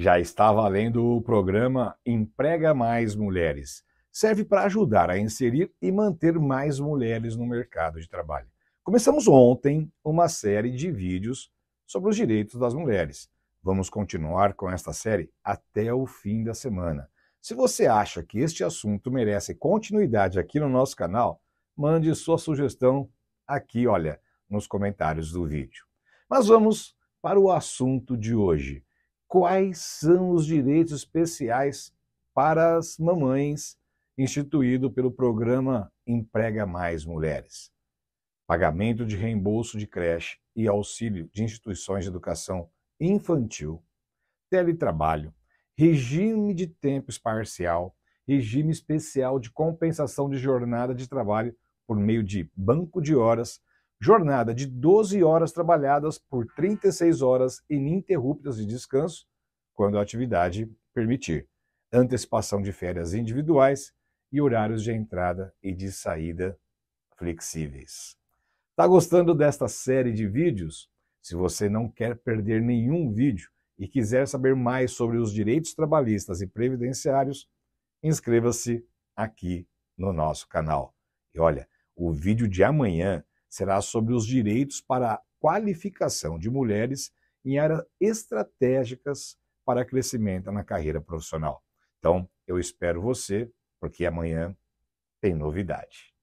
Já está valendo o programa Emprega Mais Mulheres. Serve para ajudar a inserir e manter mais mulheres no mercado de trabalho. Começamos ontem uma série de vídeos sobre os direitos das mulheres. Vamos continuar com esta série até o fim da semana. Se você acha que este assunto merece continuidade aqui no nosso canal, mande sua sugestão aqui, olha, nos comentários do vídeo. Mas vamos para o assunto de hoje quais são os direitos especiais para as mamães instituído pelo programa Emprega Mais Mulheres. Pagamento de reembolso de creche e auxílio de instituições de educação infantil, teletrabalho, regime de tempo parcial, regime especial de compensação de jornada de trabalho por meio de banco de horas jornada de 12 horas trabalhadas por 36 horas ininterruptas de descanso, quando a atividade permitir, antecipação de férias individuais e horários de entrada e de saída flexíveis. Tá gostando desta série de vídeos? Se você não quer perder nenhum vídeo e quiser saber mais sobre os direitos trabalhistas e previdenciários, inscreva-se aqui no nosso canal. E olha, o vídeo de amanhã será sobre os direitos para a qualificação de mulheres em áreas estratégicas para crescimento na carreira profissional. Então, eu espero você, porque amanhã tem novidade.